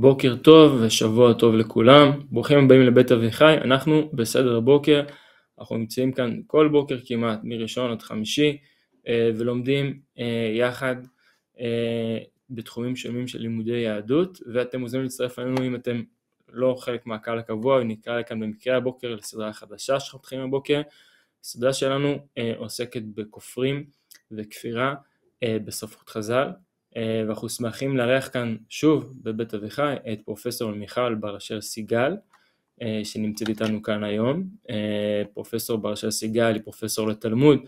בוקר טוב ושבוע טוב לכולם, ברוכים הבאים לבית אביחי, אנחנו בסדר הבוקר, אנחנו נמצאים כאן כל בוקר כמעט, מראשון עד חמישי, אה, ולומדים אה, יחד אה, בתחומים שונים של לימודי יהדות, ואתם מוזמנים להצטרף אלינו אם אתם לא חלק מהקהל הקבוע, ונקרא לכאן במקרה הבוקר לסדרה החדשה שחותכים הבוקר, הסדרה שלנו עוסקת בכופרים וכפירה בספרות חז"ל, אה, ואנחנו שמחים לארח כאן שוב בבית אביחי את פרופסור מיכל בר אשר סיגל אה, שנמצאת איתנו כאן היום. אה, פרופסור בר אשר סיגל היא פרופסור לתלמוד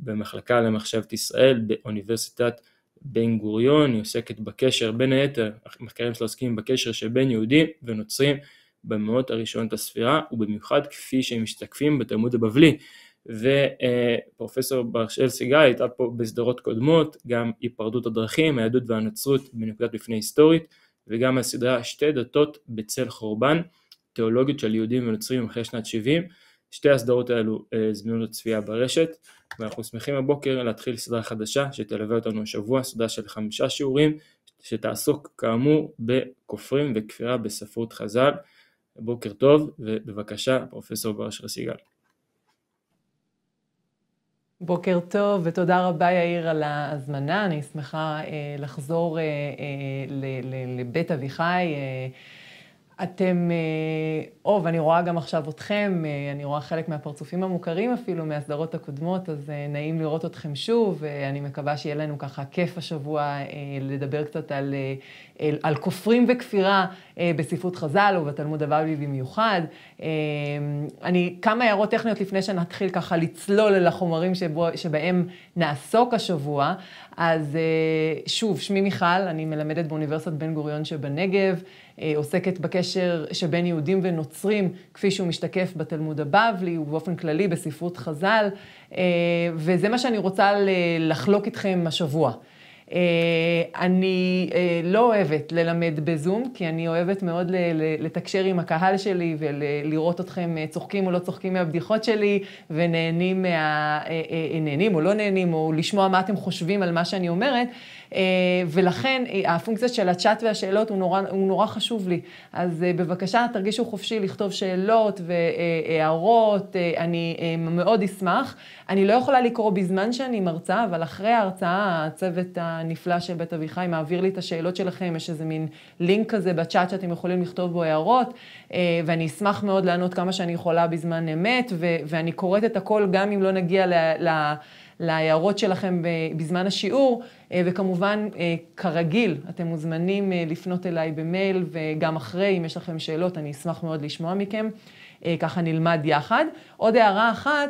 במחלקה למחשבת ישראל באוניברסיטת בן גוריון, היא עוסקת בקשר, בין היתר, המחקרים שלה עוסקים בקשר שבין יהודים ונוצרים במאות הראשונות לספירה ובמיוחד כפי שהם משתקפים בתלמוד הבבלי. ופרופסור ברשל סיגל הייתה פה בסדרות קודמות, גם היפרדות הדרכים, היהדות והנצרות בנקודת מפנה היסטורית, וגם הסדרה שתי דתות בצל חורבן, תיאולוגיות של יהודים ונוצרים אחרי שנת 70. שתי הסדרות האלו אה, זמינו לצפייה ברשת, ואנחנו שמחים הבוקר להתחיל סדרה חדשה שתלווה אותנו השבוע, סדרה של חמישה שיעורים, שתעסוק כאמור בכופרים וכפירה בספרות חז"ל. בוקר טוב, ובבקשה, פרופסור ברשל סיגל. בוקר טוב ותודה רבה יאיר על ההזמנה, אני שמחה אה, לחזור אה, אה, לבית אביחי. אה, אתם, אה, או, ואני רואה גם עכשיו אתכם, אה, אני רואה חלק מהפרצופים המוכרים אפילו, מהסדרות הקודמות, אז אה, נעים לראות אתכם שוב, ואני מקווה שיהיה לנו ככה כיף השבוע לדבר קצת על, על על כופרים וכפירה בספרות חז"ל ובתלמוד הבבלי במיוחד. אני, כמה הערות טכניות לפני שנתחיל ככה לצלול אל החומרים שבו, שבהם נעסוק השבוע. אז שוב, שמי מיכל, אני מלמדת באוניברסיטת בן גוריון שבנגב. אה, עוסקת בקשר שבין יהודים ונוצרים, כפי שהוא משתקף בתלמוד הבבלי ובאופן כללי בספרות חז"ל, אה, וזה מה שאני רוצה לחלוק איתכם השבוע. אה, אני אה, לא אוהבת ללמד בזום, כי אני אוהבת מאוד לתקשר עם הקהל שלי ולראות אתכם אה, צוחקים או לא צוחקים מהבדיחות שלי, ונהנים מה... נהנים או לא נהנים, או לשמוע מה אתם חושבים על מה שאני אומרת. ולכן הפונקציה של הצ'אט והשאלות הוא נורא, הוא נורא חשוב לי. אז בבקשה, תרגישו חופשי לכתוב שאלות והערות, אני מאוד אשמח. אני לא יכולה לקרוא בזמן שאני מרצה, אבל אחרי ההרצאה הצוות ה... הנפלא של בית אביחי, מעביר לי את השאלות שלכם, יש איזה מין לינק כזה בצ'אט שאתם יכולים לכתוב בו הערות, אה, ואני אשמח מאוד לענות כמה שאני יכולה בזמן אמת, ו- ואני קוראת את הכל גם אם לא נגיע ל... ל- להערות שלכם בזמן השיעור, אה, וכמובן, אה, כרגיל, אתם מוזמנים לפנות אליי במייל, וגם אחרי, אם יש לכם שאלות, אני אשמח מאוד לשמוע מכם. ככה נלמד יחד. עוד הערה אחת,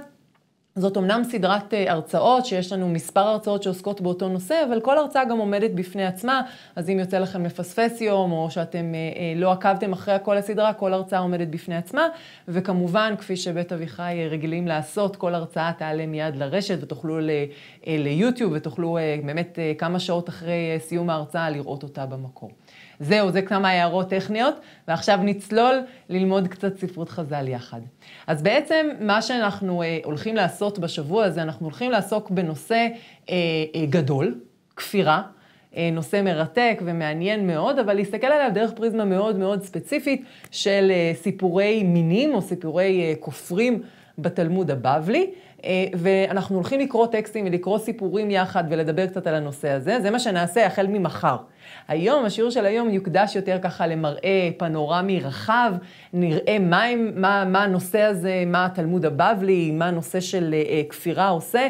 זאת אמנם סדרת אה, הרצאות, שיש לנו מספר הרצאות שעוסקות באותו נושא, אבל כל הרצאה גם עומדת בפני עצמה, אז אם יוצא לכם לפספס יום, או שאתם אה, אה, לא עקבתם אחרי כל הסדרה, כל הרצאה עומדת בפני עצמה, וכמובן, כפי שבית אביחי רגילים לעשות, כל הרצאה תעלה מיד לרשת, ותוכלו ליוטיוב, ותוכלו באמת כמה שעות אחרי סיום ההרצאה לראות אותה במקור. זהו, זה כמה הערות טכניות, ועכשיו נצלול ללמוד קצת ספרות חז"ל יחד. אז בעצם מה שאנחנו אה, הולכים לעשות בשבוע הזה, אנחנו הולכים לעסוק בנושא אה, אה, גדול, כפירה. אה, נושא מרתק ומעניין מאוד, אבל להסתכל עליו דרך פריזמה מאוד מאוד ספציפית של אה, סיפורי מינים או סיפורי אה, כופרים בתלמוד הבבלי, אה, ואנחנו הולכים לקרוא טקסטים ולקרוא סיפורים יחד ולדבר קצת על הנושא הזה, זה מה שנעשה החל ממחר. היום, השיעור של היום יוקדש יותר ככה למראה פנורמי רחב, נראה מה, מה, מה הנושא הזה, מה התלמוד הבבלי, מה הנושא של אה, אה, כפירה עושה,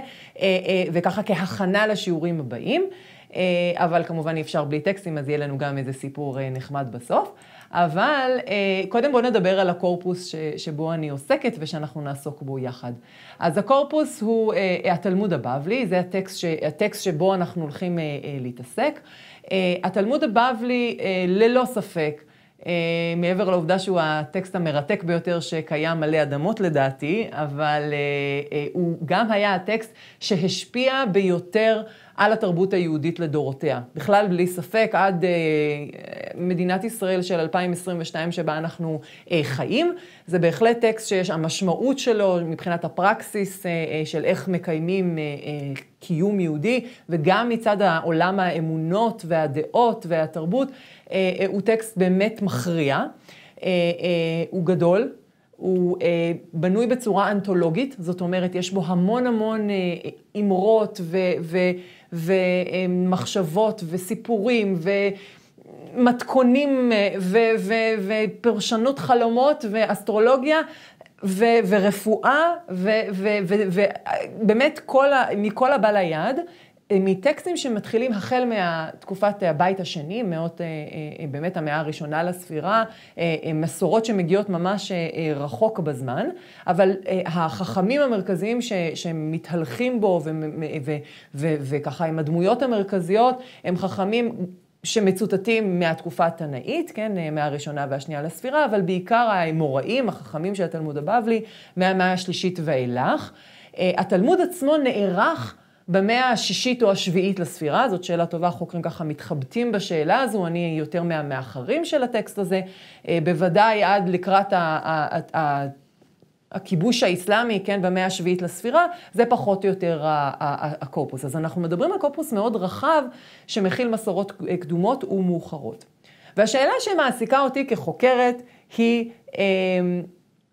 וככה כהכנה לשיעורים הבאים. אבל כמובן אי אפשר בלי טקסטים, אז יהיה לנו גם איזה סיפור נחמד בסוף. אבל אה, קודם בואו נדבר על הקורפוס ש, שבו אני עוסקת ושאנחנו נעסוק בו יחד. אז הקורפוס הוא אה, אה, התלמוד הבבלי, זה הטקסט, ש, הטקסט שבו אנחנו הולכים להתעסק. התלמוד הבבלי ללא ספק מעבר לעובדה שהוא הטקסט המרתק ביותר שקיים עלי אדמות לדעתי, אבל הוא גם היה הטקסט שהשפיע ביותר על התרבות היהודית לדורותיה. בכלל, בלי ספק, עד אה, מדינת ישראל של 2022 שבה אנחנו אה, חיים, זה בהחלט טקסט שיש, המשמעות שלו מבחינת הפרקסיס אה, אה, של איך מקיימים אה, אה, קיום יהודי, וגם מצד העולם האמונות והדעות והתרבות, אה, אה, הוא טקסט באמת מכריע. אה, אה, הוא גדול, הוא אה, בנוי בצורה אנתולוגית, זאת אומרת, יש בו המון המון אה, אה אמרות ו... ו ומחשבות וסיפורים ומתכונים אה, ופרשנות חלומות ואסטרולוגיה. ו- ורפואה, ובאמת מכל הבא ליד. מטקסטים שמתחילים החל מתקופת הבית השני, מאות, אה, אה, אה, באמת המאה הראשונה לספירה, מסורות שמגיעות ממש רחוק בזמן, אבל החכמים המרכזיים ש, שמתהלכים בו וככה עם הדמויות המרכזיות, הם חכמים שמצוטטים מהתקופה התנאית, כן, מהראשונה והשנייה לספירה, אבל בעיקר האמוראים, החכמים של התלמוד הבבלי, מהמאה השלישית ואילך. התלמוד עצמו נערך במאה השישית או השביעית לספירה, זאת שאלה טובה, חוקרים ככה מתחבטים בשאלה הזו, אני יותר מהמאחרים של הטקסט הזה, אה, בוודאי עד לקראת ה... הכיבוש האיסלאמי, כן, במאה השביעית לספירה, זה פחות או יותר הקורפוס. אז אנחנו מדברים על קורפוס מאוד רחב, שמכיל מסורות קדומות ומאוחרות. והשאלה שמעסיקה אותי כחוקרת היא, אה,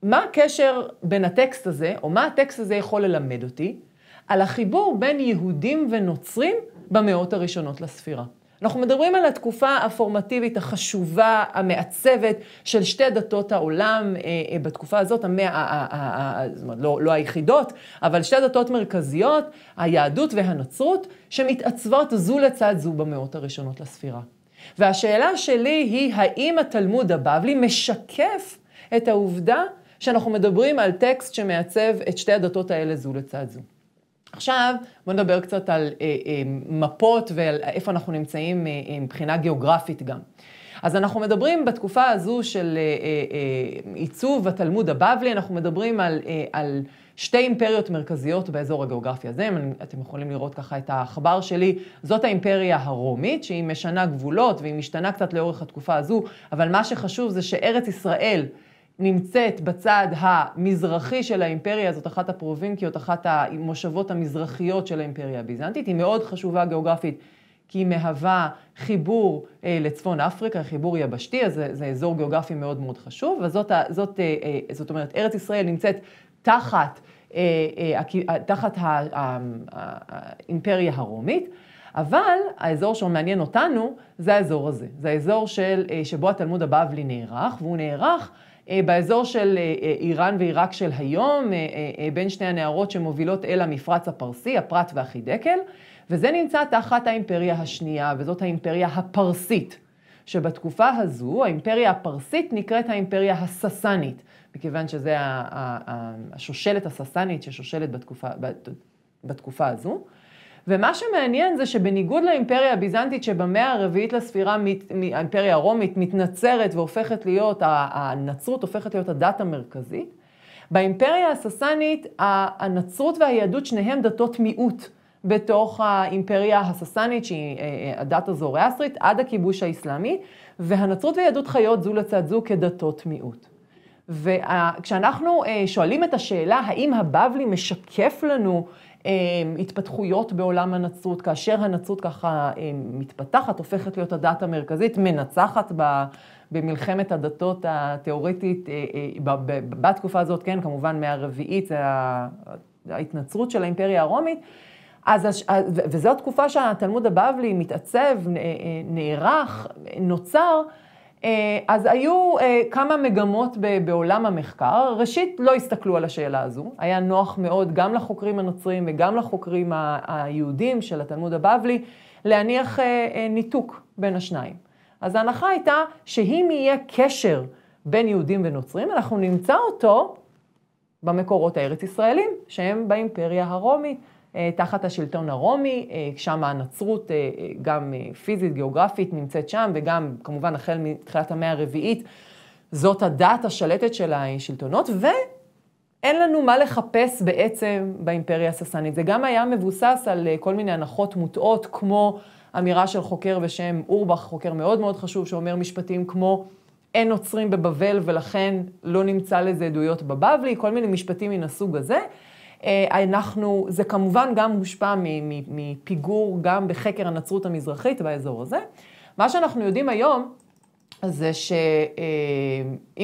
מה הקשר בין הטקסט הזה, או מה הטקסט הזה יכול ללמד אותי, על החיבור בין יהודים ונוצרים במאות הראשונות לספירה. אנחנו מדברים על התקופה הפורמטיבית החשובה, המעצבת, של שתי דתות העולם, אה, אה, בתקופה הזאת, המאה, זאת אומרת, לא, לא היחידות, אבל שתי דתות מרכזיות, היהדות והנצרות, שמתעצבות זו לצד זו במאות הראשונות לספירה. והשאלה שלי היא, האם התלמוד הבבלי משקף את העובדה שאנחנו מדברים על טקסט שמעצב את שתי הדתות האלה זו לצד זו? עכשיו, בואו נדבר קצת על אה, אה, מפות ועל איפה אנחנו נמצאים אה, אה, מבחינה גיאוגרפית גם. אז אנחנו מדברים בתקופה הזו של עיצוב אה, אה, אה התלמוד הבבלי, אנחנו מדברים על, אה, על שתי אימפריות מרכזיות באזור הגיאוגרפי הזה. אם אתם יכולים לראות ככה את העכבר שלי. זאת האימפריה הרומית, שהיא משנה גבולות והיא משתנה קצת לאורך התקופה הזו, אבל מה שחשוב זה שארץ ישראל... נמצאת בצד המזרחי של האימפריה, הזאת, אחת הפרובינקיות, אחת המושבות המזרחיות של האימפריה הביזנטית. היא מאוד חשובה גיאוגרפית, כי היא מהווה חיבור אה, לצפון אפריקה, חיבור יבשתי, אז זה, זה אזור גיאוגרפי מאוד מאוד חשוב. אז זאת, זאת, אה, אה, זאת אומרת, ארץ ישראל נמצאת תחת, אה, אה, אה תחת הא, האימפריה הרומית. אבל האזור שמעניין אותנו זה האזור הזה. זה האזור של, אה, שבו התלמוד הבבלי נערך, והוא נערך אה, באזור של אה, אה, איראן ועיראק של היום, בין שתי הנערות שמובילות אל המפרץ הפרסי, הפרת והחידקל, וזה נמצא תחת האימפריה השנייה, וזאת האימפריה הפרסית, שבתקופה הזו האימפריה הפרסית נקראת האימפריה הססנית, מכיוון שזה השושלת הססנית ששושלת בתקופה, בתקופה הזו. ומה שמעניין זה שבניגוד לאימפריה הביזנטית שבמאה הרביעית לספירה, האימפריה הרומית מתנצרת והופכת להיות, הנצרות הופכת להיות הדת המרכזית, באימפריה הססנית הנצרות והיהדות שניהם דתות מיעוט. בתוך האימפריה הססנית, שהיא אה, אה, הדת הזוריאסטרית, עד הכיבוש האסלאמי, והנצרות והיהדות חיות זו לצד זו כדתות מיעוט. וכשאנחנו אה, שואלים את השאלה האם הבבלי משקף לנו אמ, התפתחויות בעולם הנצרות, כאשר הנצרות ככה אמ, מתפתחת, הופכת להיות הדת המרכזית, מנצחת ב... במלחמת הדתות התיאורטית, אה, אה, בתקופה הזאת, כן, כמובן מהרביעית, ההתנצרות של האימפריה הרומית, אז, וזו התקופה שהתלמוד הבבלי מתעצב, אה, נערך, נוצר, אה, אז היו אה, כמה מגמות בעולם המחקר. ראשית, לא הסתכלו על השאלה הזו. היה נוח מאוד גם לחוקרים הנוצרים וגם לחוקרים היהודים של התלמוד הבבלי להניח אה, ניתוק בין השניים. אז ההנחה הייתה שאם יהיה קשר בין יהודים ונוצרים, אנחנו נמצא אותו במקורות הארץ-ישראלים, שהם באימפריה הרומית. אה, תחת השלטון הרומי, אה, שם הנצרות אה, גם פיזית, גיאוגרפית, נמצאת שם, וגם כמובן החל מתחילת המאה הרביעית, זאת הדת השלטת של השלטונות, ואין לנו מה לחפש בעצם באימפריה הססנית. זה גם היה מבוסס על כל מיני הנחות מוטעות, כמו אמירה של חוקר בשם אורבך, חוקר מאוד מאוד חשוב, שאומר משפטים כמו אין נוצרים בבבל ולכן לא נמצא לזה עדויות בבבלי, כל מיני משפטים מן הסוג הזה. אה, אנחנו, זה כמובן גם מושפע מפיגור גם בחקר הנצרות המזרחית באזור הזה. מה שאנחנו יודעים היום זה שאם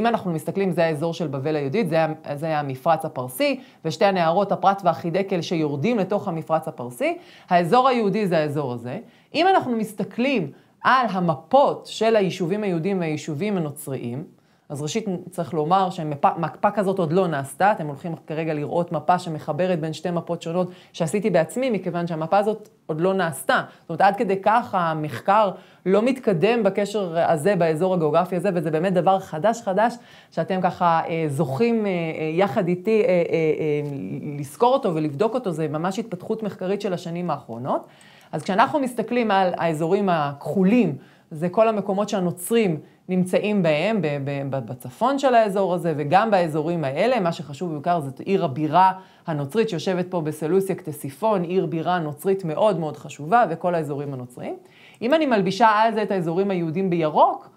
אה, אנחנו מסתכלים, זה האזור של בבל היהודית, זה היה, זה היה המפרץ הפרסי, ושתי הנערות, הפרת והחידקל, שיורדים לתוך המפרץ הפרסי. האזור היהודי זה האזור הזה. אם אנחנו מסתכלים על המפות של היישובים היהודים והיישובים הנוצריים, אז ראשית צריך לומר שמפה כזאת עוד לא נעשתה, אתם הולכים כרגע לראות מפה שמחברת בין שתי מפות שונות שעשיתי בעצמי, מכיוון שהמפה הזאת עוד לא נעשתה. זאת אומרת, עד כדי כך המחקר לא מתקדם בקשר הזה, באזור הגיאוגרפי הזה, וזה באמת דבר חדש חדש, שאתם ככה אה, זוכים אה, אה יחד איתי אה, אה, אה, לזכור אותו ולבדוק אותו, זה ממש התפתחות מחקרית של השנים האחרונות. אז כשאנחנו מסתכלים על האזורים הכחולים, זה כל המקומות שהנוצרים נמצאים בהם, בצפון של האזור הזה וגם באזורים האלה. מה שחשוב בעיקר זאת עיר הבירה הנוצרית שיושבת פה בסלוסיה כתסיפון, עיר בירה נוצרית מאוד מאוד חשובה וכל האזורים הנוצריים. אם אני מלבישה על זה את האזורים היהודים בירוק,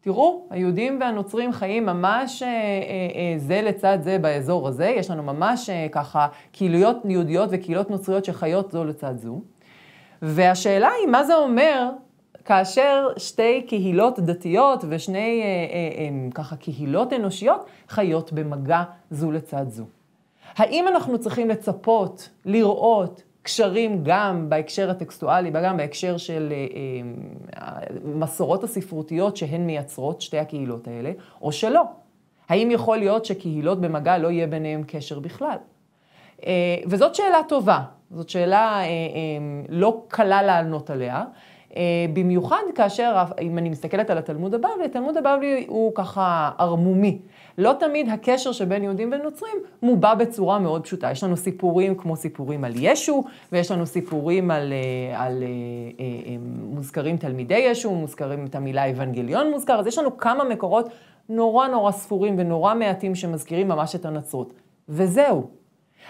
תראו, היהודים והנוצרים חיים ממש אה, אה, אה זה לצד זה באזור הזה, יש לנו ממש אה, ככה קהילויות יהודיות וקהילות נוצריות שחיות זו לצד זו. והשאלה היא, מה זה אומר כאשר שתי קהילות דתיות ושני אה, אה, אה, ככה קהילות אנושיות חיות במגע זו לצד זו. האם אנחנו צריכים לצפות, לראות, קשרים גם בהקשר הטקסטואלי, וגם בהקשר של אה, אה, המסורות הספרותיות שהן מייצרות, שתי הקהילות האלה, או שלא. האם יכול להיות שקהילות במגע לא יהיה ביניהן קשר בכלל? אה, וזאת שאלה טובה, זאת שאלה אה, אה, לא קלה לענות עליה. אה, במיוחד כאשר, אם אני מסתכלת על התלמוד הבבלי, התלמוד הבבלי הוא ככה ערמומי. לא תמיד הקשר שבין יהודים ונוצרים מובע בצורה מאוד פשוטה. יש לנו סיפורים כמו סיפורים על ישו, ויש לנו סיפורים על, אה, על, על אה, מוזכרים תלמידי ישו, מוזכרים את המילה אבנגליון מוזכר, אז יש לנו כמה מקורות נורא נורא ספורים ונורא מעטים שמזכירים ממש את הנצרות. וזהו.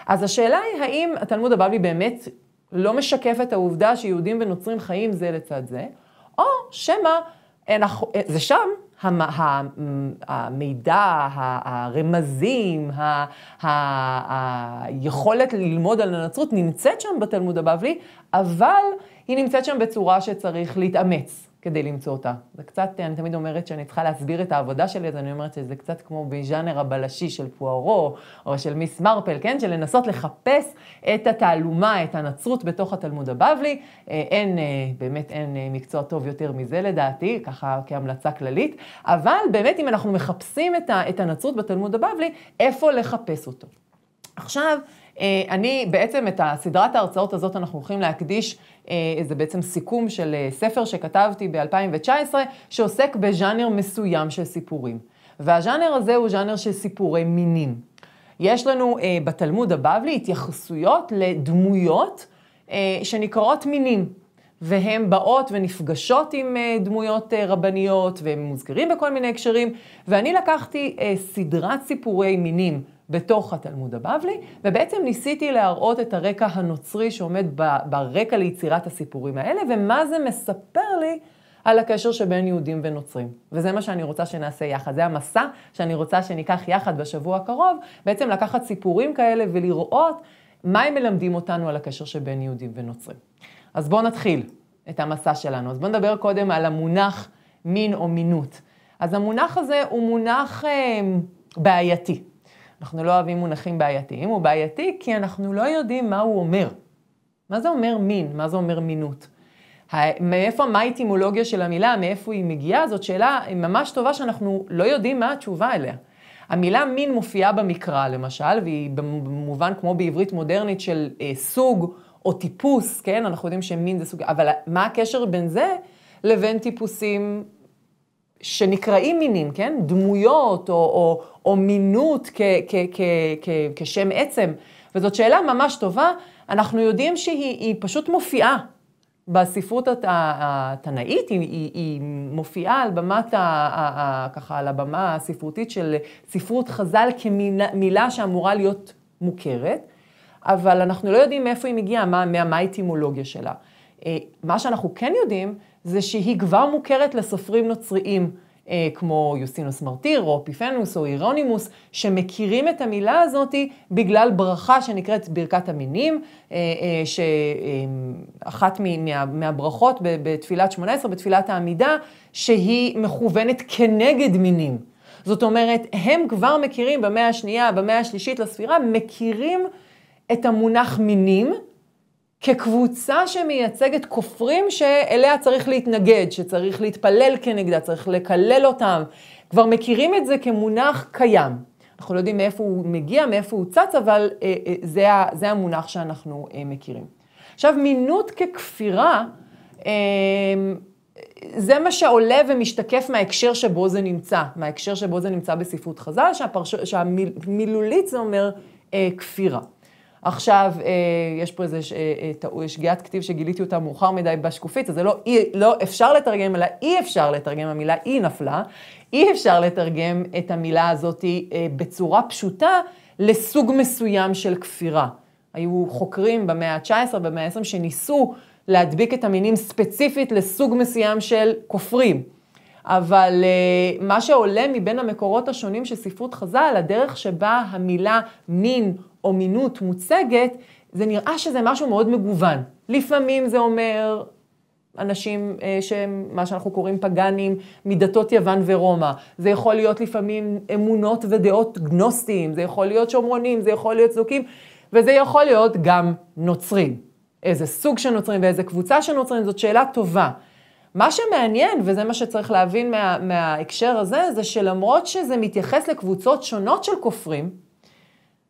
אז השאלה היא האם התלמוד הבבלי באמת לא משקף את העובדה שיהודים ונוצרים חיים זה לצד זה, או שמא, אנחנו, אה, אה, זה שם, המ, המידע, הרמזים, ה, ה, היכולת ללמוד על הנצרות נמצאת שם בתלמוד הבבלי, אבל היא נמצאת שם בצורה שצריך להתאמץ. כדי למצוא אותה. זה קצת, אני תמיד אומרת שאני צריכה להסביר את העבודה שלי, אז אני אומרת שזה קצת כמו בז'אנר הבלשי של פוארו, או של מיס מרפל, כן? של לנסות לחפש את התעלומה, את הנצרות בתוך התלמוד הבבלי. אה, אין, אה, באמת אין אה, מקצוע טוב יותר מזה לדעתי, ככה כהמלצה כללית, אבל באמת אם אנחנו מחפשים את הנצרות בתלמוד הבבלי, איפה לחפש אותו. עכשיו, אני בעצם את הסדרת ההרצאות הזאת אנחנו הולכים להקדיש אה, זה בעצם סיכום של אה, ספר שכתבתי ב-2019, שעוסק בז'אנר מסוים של סיפורים. והז'אנר הזה הוא ז'אנר של סיפורי מינים. יש לנו אה, בתלמוד הבבלי התייחסויות לדמויות אה, שנקראות מינים. והן באות ונפגשות עם אה, דמויות אה, רבניות, והם מוזכרים בכל מיני הקשרים. ואני לקחתי אה, סדרת סיפורי מינים בתוך התלמוד הבבלי, ובעצם ניסיתי להראות את הרקע הנוצרי שעומד ברקע ליצירת הסיפורים האלה, ומה זה מספר לי על הקשר שבין יהודים ונוצרים. וזה מה שאני רוצה שנעשה יחד, זה המסע שאני רוצה שניקח יחד בשבוע הקרוב, בעצם לקחת סיפורים כאלה ולראות מה הם מלמדים אותנו על הקשר שבין יהודים ונוצרים. אז בואו נתחיל את המסע שלנו. אז בואו נדבר קודם על המונח מין או מינות. אז המונח הזה הוא מונח אה, בעייתי. אנחנו לא אוהבים מונחים בעייתיים, הוא בעייתי כי אנחנו לא יודעים מה הוא אומר. מה זה אומר מין? מה זה אומר מינות? מאיפה, מה האטימולוגיה של המילה, מאיפה היא מגיעה, זאת שאלה ממש טובה שאנחנו לא יודעים מה התשובה אליה. המילה מין מופיעה במקרא למשל, והיא במובן כמו בעברית מודרנית של אה, סוג או טיפוס, כן? אנחנו יודעים שמין זה סוג, אבל מה הקשר בין זה לבין טיפוסים שנקראים מינים, כן? דמויות או, או, או מינות כ, כ, כ, כ, כשם עצם. וזאת שאלה ממש טובה, אנחנו יודעים שהיא פשוט מופיעה בספרות התנאית, היא, היא, היא מופיעה על במת, ה, ה, ה, ככה על הבמה הספרותית של ספרות חז"ל כמילה שאמורה להיות מוכרת, אבל אנחנו לא יודעים מאיפה היא מגיעה, מה, מה האטימולוגיה שלה. אה, מה שאנחנו כן יודעים, זה שהיא כבר מוכרת לסופרים נוצריים. אה, כמו יוסינוס מרטיר או פיפנוס, או אירונימוס, שמכירים את המילה הזאת בגלל ברכה שנקראת ברכת המינים, אה, אה, שאחת מה, מהברכות בתפילת 18, בתפילת העמידה, שהיא מכוונת כנגד מינים. זאת אומרת, הם כבר מכירים במאה השנייה, במאה השלישית לספירה, מכירים את המונח מינים. כקבוצה שמייצגת כופרים שאליה צריך להתנגד, שצריך להתפלל כנגדה, צריך לקלל אותם. כבר מכירים את זה כמונח קיים. אנחנו לא יודעים מאיפה הוא מגיע, מאיפה הוא צץ, אבל אה, אה, זה, המונח שאנחנו אה, מכירים. עכשיו, מינות ככפירה, אה, זה מה שעולה ומשתקף מההקשר שבו זה נמצא, מההקשר שבו זה נמצא בספרות חז"ל, שהפרש... שהמילולית זה אומר אה, כפירה. עכשיו אה, יש פה איזה אה, אה שגיאת כתיב שגיליתי אותה מאוחר מדי בשקופית, אז זה לא, אי, לא אפשר לתרגם, אלא אי אפשר לתרגם, המילה אי נפלה. אי אפשר לתרגם את המילה הזאת אה, בצורה פשוטה לסוג מסוים של כפירה. היו חוקרים במאה ה-19, במאה ה-20, שניסו להדביק את המינים ספציפית לסוג מסוים של כופרים. אבל אה, מה שעולה מבין המקורות השונים של ספרות חז"ל, הדרך שבה המילה מין אומינות מוצגת, זה נראה שזה משהו מאוד מגוון. לפעמים זה אומר אנשים אה, שהם מה שאנחנו קוראים פגאנים מדתות יוון ורומא. זה יכול להיות לפעמים אמונות ודעות גנוסטיים, זה יכול להיות שומרונים, זה יכול להיות צדוקים, וזה יכול להיות גם נוצרים. איזה סוג של נוצרים ואיזה קבוצה של נוצרים, זאת שאלה טובה. מה שמעניין, וזה מה שצריך להבין מה, מההקשר הזה, זה שלמרות שזה מתייחס לקבוצות שונות של כופרים,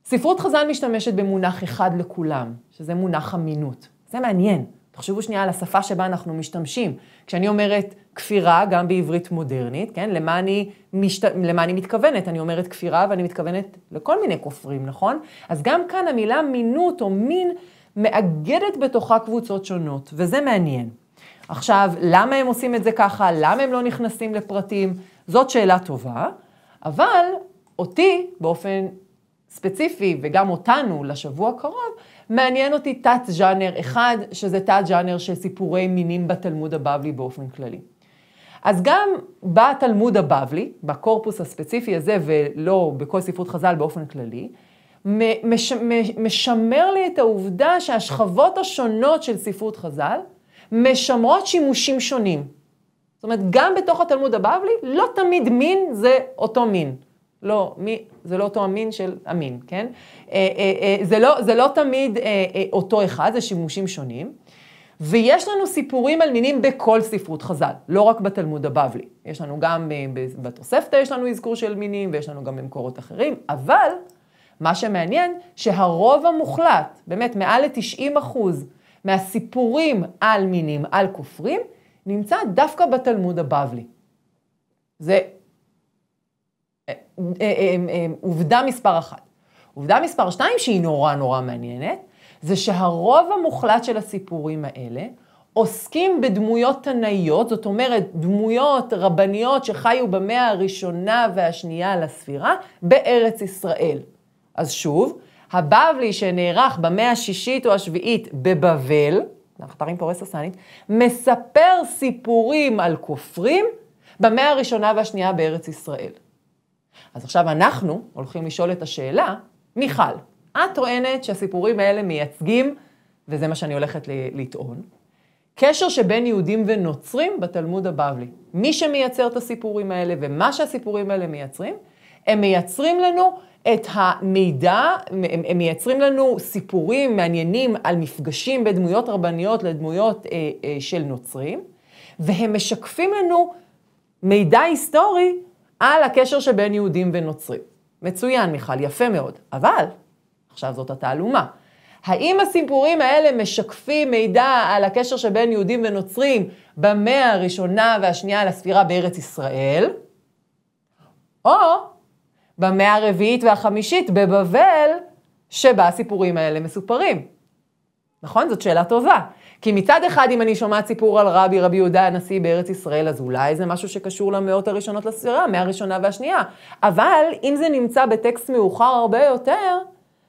ספרות חז"ל משתמשת במונח אחד לכולם, שזה מונח אמינות. זה מעניין. תחשבו שנייה על השפה שבה אנחנו משתמשים. כשאני אומרת כפירה, גם בעברית מודרנית, כן? למה אני, משת... למה אני מתכוונת? אני אומרת כפירה ואני מתכוונת לכל מיני כופרים, נכון? אז גם כאן המילה מינות או מין מאגדת בתוכה קבוצות שונות, וזה מעניין. עכשיו, למה הם עושים את זה ככה? למה הם לא נכנסים לפרטים? זאת שאלה טובה, אבל אותי, באופן ספציפי, וגם אותנו, לשבוע הקרוב, מעניין אותי תת-ז'אנר אחד, שזה תת-ז'אנר של סיפורי מינים בתלמוד הבבלי באופן כללי. אז גם בתלמוד הבבלי, בקורפוס הספציפי הזה, ולא בכל ספרות חז"ל באופן כללי, מש, משמר לי את העובדה שהשכבות השונות של ספרות חז"ל משמרות שימושים שונים. זאת אומרת, גם בתוך התלמוד הבבלי, לא תמיד מין זה אותו מין. לא, מי, זה לא אותו המין של המין, כן? אה, אה, אה, זה לא, זה לא תמיד אותו אחד, זה שימושים שונים. ויש לנו סיפורים על מינים בכל ספרות חז"ל, לא רק בתלמוד הבבלי. יש לנו גם בתוספתא, יש לנו אזכור של מינים, ויש לנו גם במקורות אחרים, אבל מה שמעניין, שהרוב המוחלט, באמת מעל ל-90 אחוז מהסיפורים על מינים, על כופרים, נמצא דווקא בתלמוד הבבלי. זה אה, אה, אה, עובדה מספר אחת. עובדה מספר שתיים, שהיא נורא נורא מעניינת, זה שהרוב המוחלט של הסיפורים האלה עוסקים בדמויות תנאיות, זאת אומרת, דמויות רבניות שחיו במאה הראשונה והשנייה לספירה בארץ ישראל. אז שוב, הבבלי שנערך במאה השישית או השביעית בבבל, הכתרים פה רססנית, מספר סיפורים על כופרים במאה הראשונה והשנייה בארץ ישראל. אז עכשיו אנחנו הולכים לשאול את השאלה, מיכל, את טוענת שהסיפורים האלה מייצגים, וזה מה שאני הולכת לטעון, קשר שבין יהודים ונוצרים בתלמוד הבבלי. מי שמייצר את הסיפורים האלה ומה שהסיפורים האלה מייצרים, הם מייצרים לנו את המידע, הם מייצרים לנו סיפורים מעניינים על מפגשים בין דמויות רבניות לדמויות אה, אה, של נוצרים, והם משקפים לנו מידע היסטורי על הקשר שבין יהודים ונוצרים. מצוין, מיכל, יפה מאוד. אבל, עכשיו זאת התעלומה. האם הסיפורים האלה משקפים מידע על הקשר שבין יהודים ונוצרים במאה הראשונה והשנייה לספירה בארץ ישראל? או במאה הרביעית והחמישית בבבל, שבה הסיפורים האלה מסופרים? נכון? זאת שאלה טובה. כי מצד אחד, אם אני שומעת סיפור על רבי, רבי יהודה הנשיא בארץ ישראל, אז אולי זה משהו שקשור למאות הראשונות לספירה, המאה הראשונה והשנייה. אבל אם זה נמצא בטקסט מאוחר הרבה יותר,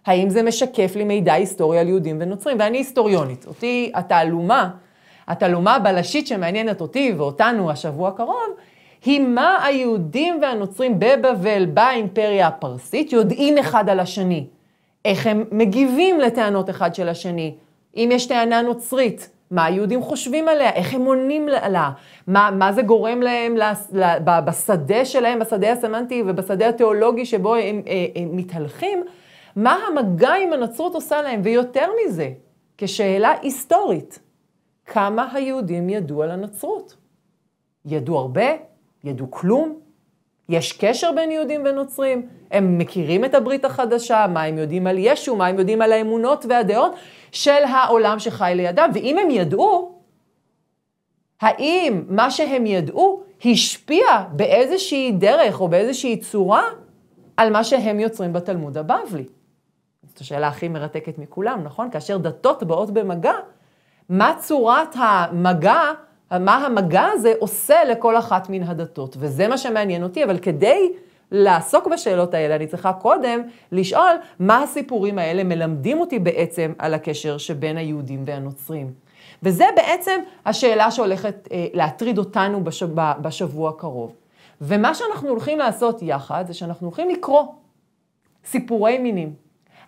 האם זה משקף לי מידע היסטורי על יהודים ונוצרים? ואני היסטוריונית. אותי התעלומה, התעלומה הבלשית שמעניינת אותי ואותנו השבוע הקרוב, היא מה היהודים והנוצרים בבבל, באימפריה הפרסית, יודעים אחד על השני. איך הם מגיבים לטענות אחד של השני, אם יש טענה נוצרית, מה היהודים חושבים עליה, איך הם עונים לה, מה, מה זה גורם להם לה, לה, לה, בשדה שלהם, בשדה הסמנטי ובשדה התיאולוגי שבו הם, הם, אה, הם אה, מתהלכים, מה המגע עם הנצרות עושה להם, ויותר מזה, כשאלה היסטורית, כמה היהודים ידעו על הנצרות? ידעו הרבה? ידעו כלום? יש קשר בין יהודים ונוצרים? הם מכירים את הברית החדשה, מה הם יודעים על ישו, מה הם יודעים על האמונות והדעות של העולם שחי לידם, ואם הם ידעו, האם מה שהם ידעו השפיע באיזושהי דרך או באיזושהי צורה על מה שהם יוצרים בתלמוד הבבלי? זאת השאלה הכי מרתקת מכולם, נכון? כאשר דתות באות במגע, מה צורת המגע מה המגע הזה עושה לכל אחת מן הדתות. וזה מה שמעניין אותי, אבל כדי לעסוק בשאלות האלה, אני צריכה קודם לשאול מה הסיפורים האלה מלמדים אותי בעצם על הקשר שבין היהודים והנוצרים. וזה בעצם השאלה שהולכת אה, להטריד אותנו בשב, בשבוע הקרוב. ומה שאנחנו הולכים לעשות יחד, זה שאנחנו הולכים לקרוא סיפורי מינים.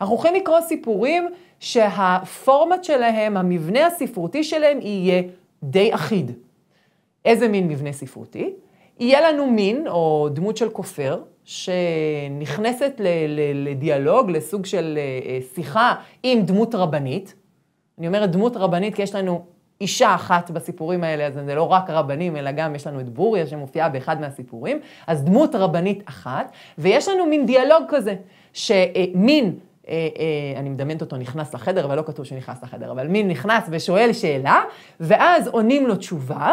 אנחנו הולכים לקרוא סיפורים שהפורמט שלהם, המבנה הספרותי שלהם יהיה די אחיד. איזה מין מבנה ספרותי? יהיה לנו מין, או דמות של כופר, שנכנסת לדיאלוג, לסוג של אה, אה, שיחה עם דמות רבנית. אני אומרת דמות רבנית כי יש לנו אישה אחת בסיפורים האלה, אז זה לא רק רבנים, אלא גם יש לנו את בוריה שמופיעה באחד מהסיפורים, אז דמות רבנית אחת, ויש לנו מין דיאלוג כזה, שמין אה, אה, אני מדמיינת אותו נכנס לחדר, אבל לא כתוב שהוא נכנס לחדר, אבל מין נכנס ושואל שאלה, ואז עונים לו תשובה,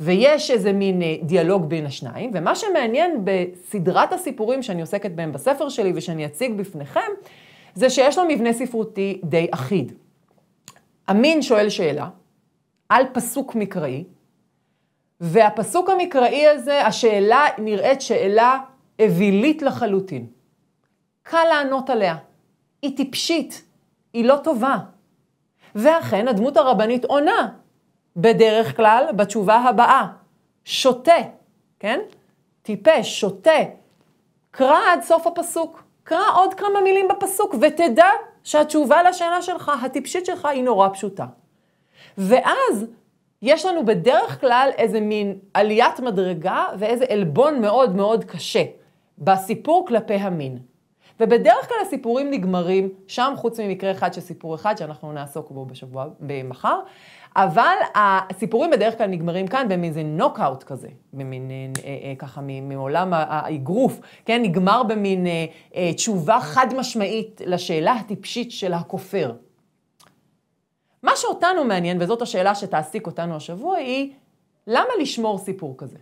ויש איזה מין אה, דיאלוג בין השניים, ומה שמעניין בסדרת הסיפורים שאני עוסקת בהם בספר שלי ושאני אציג בפניכם, זה שיש לו מבנה ספרותי די אחיד. המין שואל שאלה על פסוק מקראי, והפסוק המקראי הזה, השאלה נראית שאלה אווילית לחלוטין. קל לענות עליה. היא טיפשית, היא לא טובה. ואכן, הדמות הרבנית עונה, בדרך כלל, בתשובה הבאה, שותה, כן? טיפש, שותה. קרא עד סוף הפסוק, קרא עוד כמה מילים בפסוק, ותדע שהתשובה לשאלה שלך, הטיפשית שלך, היא נורא פשוטה. ואז יש לנו בדרך כלל איזה מין עליית מדרגה ואיזה עלבון מאוד מאוד קשה בסיפור כלפי המין. ובדרך כלל הסיפורים נגמרים שם, חוץ ממקרה אחד של סיפור אחד שאנחנו נעסוק בו בשבוע, במחר. אבל הסיפורים בדרך כלל נגמרים כאן במין איזה נוקאוט כזה, במין אה, אה, אה, ככה מעולם האגרוף, כן? נגמר במין תשובה חד משמעית לשאלה הטיפשית של הכופר. מה שאותנו מעניין, וזאת השאלה שתעסיק אותנו השבוע, היא למה לשמור סיפור כזה?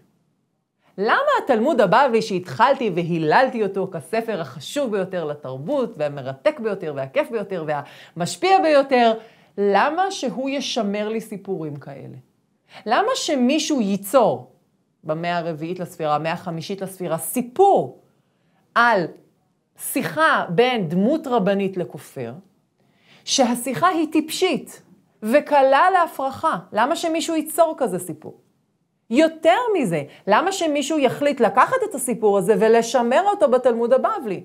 למה התלמוד הבבלי שהתחלתי והיללתי אותו כספר החשוב ביותר לתרבות, והמרתק ביותר, והכיף ביותר, והמשפיע ביותר, למה שהוא ישמר לי סיפורים כאלה? למה שמישהו ייצור במאה הרביעית לספירה, במאה החמישית לספירה, סיפור על שיחה בין דמות רבנית לכופר, שהשיחה היא טיפשית וקלה להפרחה. למה שמישהו ייצור כזה סיפור? יותר מזה, למה שמישהו יחליט לקחת את הסיפור הזה ולשמר אותו בתלמוד הבבלי?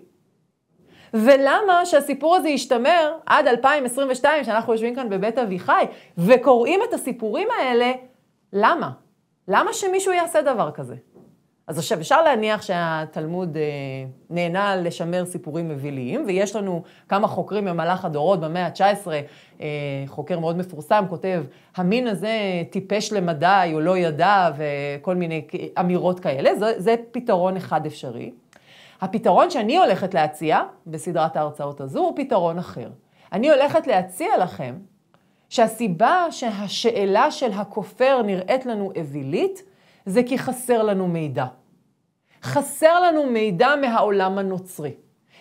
ולמה שהסיפור הזה ישתמר עד 2022, שאנחנו יושבים כאן בבית אביחי, וקוראים את הסיפורים האלה, למה? למה שמישהו יעשה דבר כזה? אז עכשיו, אפשר להניח שהתלמוד אה, נהנה לשמר סיפורים מביליים, ויש לנו כמה חוקרים במהלך הדורות, במאה ה-19, אה, חוקר מאוד מפורסם, כותב, המין הזה טיפש למדי, או לא ידע, וכל מיני אמירות כאלה, זה, זה פתרון אחד אפשרי. הפתרון שאני הולכת להציע בסדרת ההרצאות הזו הוא פתרון אחר. אני הולכת להציע לכם שהסיבה שהשאלה של הכופר נראית לנו אווילית, זה כי חסר לנו מידע. חסר לנו מידע מהעולם הנוצרי.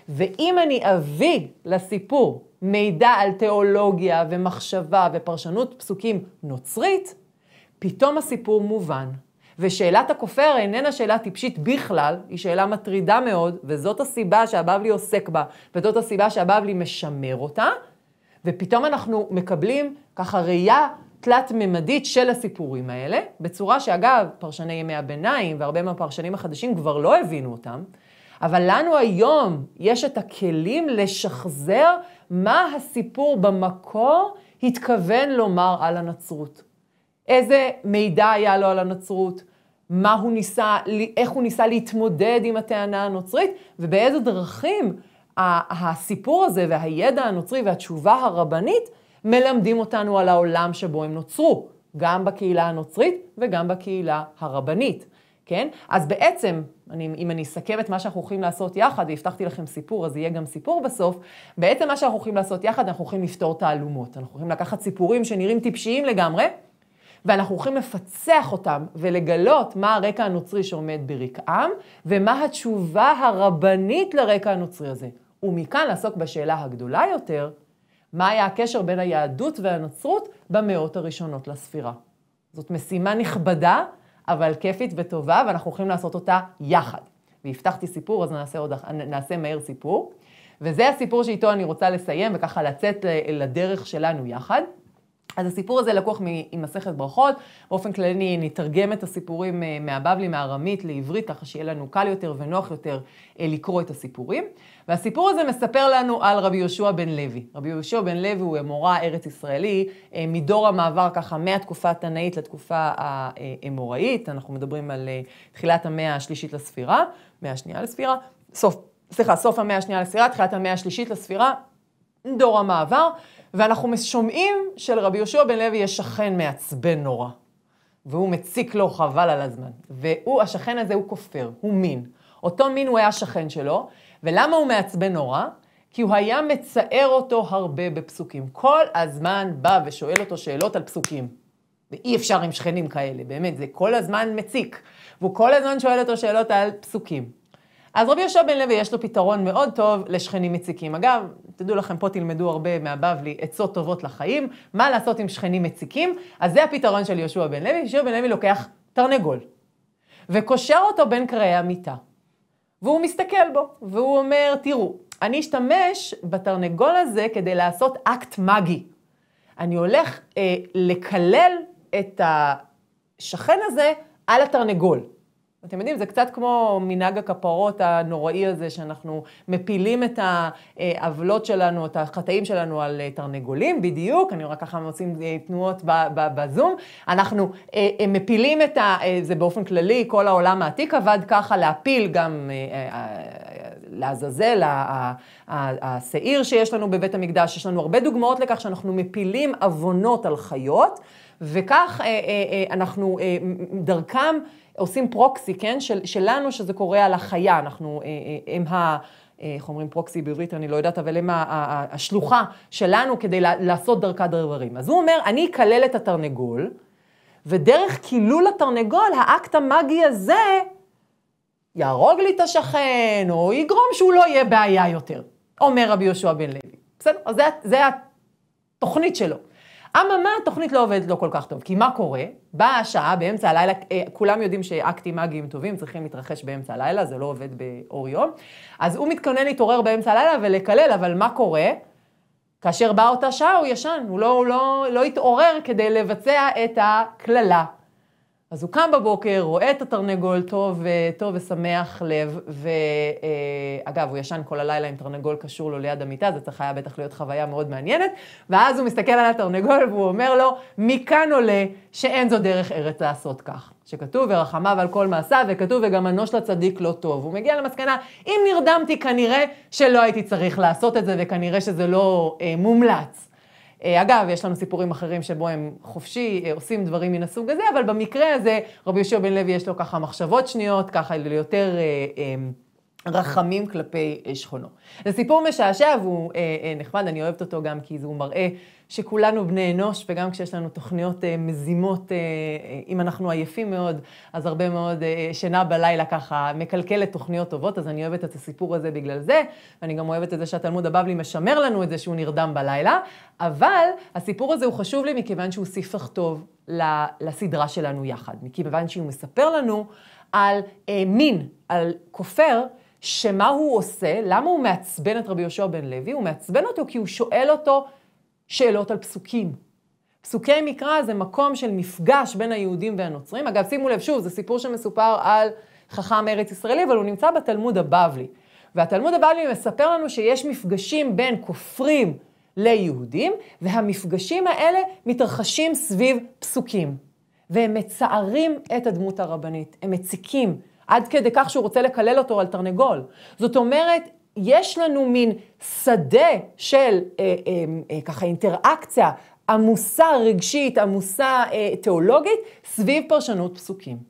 ואם אני אביא לסיפור מידע על תיאולוגיה ומחשבה ופרשנות פסוקים נוצרית, פתאום הסיפור מובן. ושאלת הכופר איננה שאלה טיפשית בכלל, היא שאלה מטרידה מאוד, וזאת הסיבה שהבבלי עוסק בה, וזאת הסיבה שהבבלי משמר אותה, ופתאום אנחנו מקבלים ככה ראייה תלת-ממדית של הסיפורים האלה, בצורה שאגב, פרשני ימי הביניים והרבה מהפרשנים החדשים כבר לא הבינו אותם, אבל לנו היום יש את הכלים לשחזר מה הסיפור במקור התכוון לומר על הנצרות. איזה מידע היה לו על הנצרות, מה הוא ניסה, איך הוא ניסה להתמודד עם הטענה הנוצרית, ובאיזה דרכים הסיפור הזה והידע הנוצרי והתשובה הרבנית מלמדים אותנו על העולם שבו הם נוצרו, גם בקהילה הנוצרית וגם בקהילה הרבנית, כן? אז בעצם, אני, אם אני אסכם את מה שאנחנו הולכים לעשות יחד, והבטחתי לכם סיפור, אז יהיה גם סיפור בסוף, בעצם מה שאנחנו הולכים לעשות יחד, אנחנו הולכים לפתור תעלומות. אנחנו הולכים לקחת סיפורים שנראים טיפשיים לגמרי, ואנחנו הולכים לפצח אותם ולגלות מה הרקע הנוצרי שעומד ברקעם, ומה התשובה הרבנית לרקע הנוצרי הזה. ומכאן לעסוק בשאלה הגדולה יותר, מה היה הקשר בין היהדות והנצרות במאות הראשונות לספירה. זאת משימה נכבדה, אבל כיפית וטובה, ואנחנו הולכים לעשות אותה יחד. והבטחתי סיפור, אז נעשה, עוד, נעשה מהר סיפור. וזה הסיפור שאיתו אני רוצה לסיים, וככה לצאת לדרך שלנו יחד. אז הסיפור הזה לקוח ממסכת ברכות. באופן כללי נתרגם את הסיפורים אה, מהבבלי, מארמית לעברית, ככה שיהיה לנו קל יותר ונוח יותר אה, לקרוא את הסיפורים. והסיפור הזה מספר לנו על רבי יהושע בן לוי. רבי יהושע בן לוי הוא אמורה ארץ ישראלי אה, מדור המעבר ככה מהתקופה התנאית לתקופה האמוראית. אנחנו מדברים על תחילת המאה השלישית לספירה, מאה השנייה לספירה, סוף, סליחה, סוף המאה השנייה לספירה, תחילת המאה השלישית לספירה, דור המעבר, ואנחנו שומעים שלרבי יהושע בן לוי יש שכן מעצבן נורא, והוא מציק לו חבל על הזמן. והוא, השכן הזה הוא כופר, הוא מין. אותו מין הוא היה שכן שלו, ולמה הוא מעצבן נורא? כי הוא היה מצער אותו הרבה בפסוקים. כל הזמן בא ושואל אותו שאלות על פסוקים. ואי אפשר עם שכנים כאלה, באמת, זה כל הזמן מציק. והוא כל הזמן שואל אותו שאלות על פסוקים. אז רבי יהושע בן לוי יש לו פתרון מאוד טוב לשכנים מציקים. אגב, תדעו לכם, פה תלמדו הרבה מהבבלי עצות טובות לחיים, מה לעשות עם שכנים מציקים, אז זה הפתרון של יהושע בן לוי. יהושע בן לוי לוקח תרנגול, וקושר אותו בין קרעי המיטה, והוא מסתכל בו, והוא אומר, תראו, אני אשתמש בתרנגול הזה כדי לעשות אקט מגי. אני הולך אה, לקלל את השכן הזה על התרנגול. אתם יודעים, זה קצת כמו מנהג הכפרות הנוראי הזה, שאנחנו מפילים את העוולות שלנו, את החטאים שלנו על אה, תרנגולים, בדיוק, אני רואה ככה הם עושים אה, תנועות בזום. אנחנו אה, מפילים את ה... זה באופן כללי, כל העולם העתיק עבד ככה, להפיל גם לעזאזל, השעיר שיש לנו בבית המקדש, יש לנו הרבה דוגמאות לכך שאנחנו מפילים עוונות על חיות. וכך אה, אה, אה, אנחנו דרכם עושים פרוקסי, כן? של, שלנו, שזה קורה על החיה, אנחנו, הם ה... איך אומרים פרוקסי בעברית, אני לא יודעת, אבל הם השלוחה שלנו כדי לעשות דרכה דברים. אז הוא אומר, אני אקלל את התרנגול, ודרך קילול התרנגול, האקט המאגי הזה יהרוג לי את השכן, או יגרום שהוא לא יהיה בעיה יותר, אומר רבי יהושע בן לוי. בסדר? אז זו התוכנית שלו. אממה, התוכנית לא עובדת לא כל כך טוב, כי מה קורה? באה השעה באמצע הלילה, אה, כולם יודעים שאקטים מאגיים טובים צריכים להתרחש באמצע הלילה, זה לא עובד באור יום. אז הוא מתכונן להתעורר באמצע הלילה ולקלל, אבל מה קורה? כאשר באה אותה שעה, הוא ישן, הוא לא, לא, לא התעורר כדי לבצע את הקללה. אז הוא קם בבוקר, רואה את התרנגול טוב, אה, טוב ושמח לב, ואגב, אה, הוא ישן כל הלילה עם תרנגול קשור לו ליד המיטה, זה צריך היה בטח להיות חוויה מאוד מעניינת, ואז הוא מסתכל על התרנגול והוא אומר לו, מכאן עולה שאין זו דרך ארץ לעשות כך. שכתוב, ורחמיו על כל מעשיו, וכתוב, וגם אנוש לצדיק לא טוב. הוא מגיע למסקנה, אם נרדמתי, כנראה שלא הייתי צריך לעשות את זה, וכנראה שזה לא אה, מומלץ. אה, אגב, יש לנו סיפורים אחרים שבו הם חופשי, אה, עושים דברים מן הסוג הזה, אבל במקרה הזה, רבי יהושע בן לוי יש לו ככה מחשבות שניות, ככה ליותר... אה, אה, רחמים כלפי אה, שכונו. זה סיפור משעשע והוא אה, אה, נחמד, אני אוהבת אותו גם כי הוא מראה שכולנו בני אנוש, וגם כשיש לנו תוכניות אה, מזימות, אה, אה, אם אנחנו עייפים מאוד, אז הרבה מאוד אה, אה, שינה בלילה ככה מקלקלת תוכניות טובות, אז אני אוהבת את הסיפור הזה בגלל זה, ואני גם אוהבת את זה שהתלמוד הבבלי משמר לנו את זה שהוא נרדם בלילה, אבל הסיפור הזה הוא חשוב לי מכיוון שהוא ספח טוב לסדרה שלנו יחד, מכיוון שהוא מספר לנו על אה, מין, על כופר, שמה הוא עושה, למה הוא מעצבן את רבי יהושע בן לוי? הוא מעצבן אותו כי הוא שואל אותו שאלות על פסוקים. פסוקי מקרא זה מקום של מפגש בין היהודים והנוצרים. אגב, שימו לב, שוב, זה סיפור שמסופר על חכם ארץ ישראלי, אבל הוא נמצא בתלמוד הבבלי. והתלמוד הבבלי מספר לנו שיש מפגשים בין כופרים ליהודים, והמפגשים האלה מתרחשים סביב פסוקים. והם מצערים את הדמות הרבנית, הם מציקים, עד כדי כך שהוא רוצה לקלל אותו על תרנגול. זאת אומרת, יש לנו מין שדה של אה, אה, אה, ככה אינטראקציה עמוסה רגשית, עמוסה אה, תיאולוגית, סביב פרשנות פסוקים.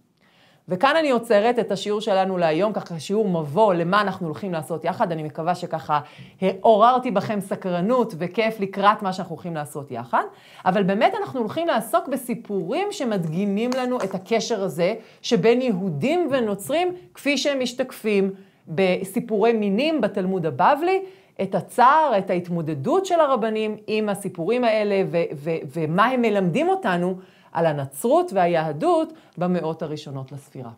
וכאן אני עוצרת את השיעור שלנו להיום, ככה שיעור מבוא למה אנחנו הולכים לעשות יחד. אני מקווה שככה אה, עוררתי בכם סקרנות וכיף לקראת מה שאנחנו הולכים לעשות יחד. אבל באמת אנחנו הולכים לעסוק בסיפורים שמדגימים לנו את הקשר הזה שבין יהודים ונוצרים, כפי שהם משתקפים בסיפורי מינים בתלמוד הבבלי. את הצער, את ההתמודדות של הרבנים עם הסיפורים האלה ו- ו- ומה הם מלמדים אותנו על הנצרות והיהדות במאות הראשונות לספירה.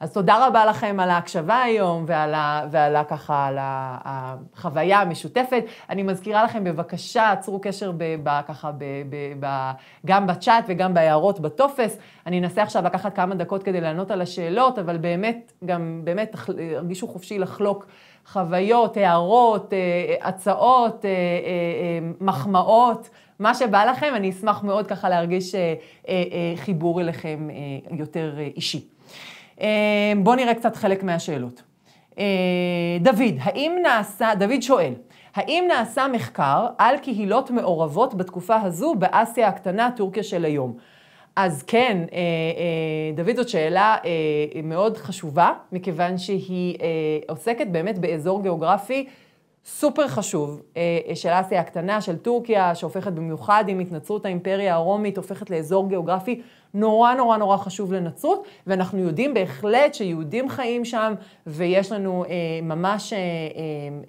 אז תודה רבה לכם על ההקשבה היום ועל, ה, ועל ה, ככה, על ה, החוויה המשותפת. אני מזכירה לכם, בבקשה, עצרו קשר ב, ב, ככה, ב, ב, ב, גם בצ'אט וגם בהערות בטופס. אני אנסה עכשיו לקחת כמה דקות כדי לענות על השאלות, אבל באמת, גם באמת, הרגישו חופשי לחלוק חוויות, הערות, אה, הצעות, אה, אה, מחמאות. מה שבא לכם, אני אשמח מאוד ככה להרגיש אה, אה, אה, חיבור אליכם יותר אישי. בואו נראה קצת חלק מהשאלות. דוד, האם נעשה, דוד שואל, האם נעשה מחקר על קהילות מעורבות בתקופה הזו באסיה הקטנה, טורקיה של היום? אז כן, דוד, זאת שאלה מאוד חשובה, מכיוון שהיא עוסקת באמת באזור גיאוגרפי סופר חשוב אה, אה, של אסיה הקטנה, של טורקיה, שהופכת במיוחד עם התנצרות האימפריה הרומית, הופכת לאזור גיאוגרפי נורא נורא נורא חשוב לנצרות, ואנחנו יודעים בהחלט שיהודים חיים שם, ויש לנו אה, ממש אה, אה,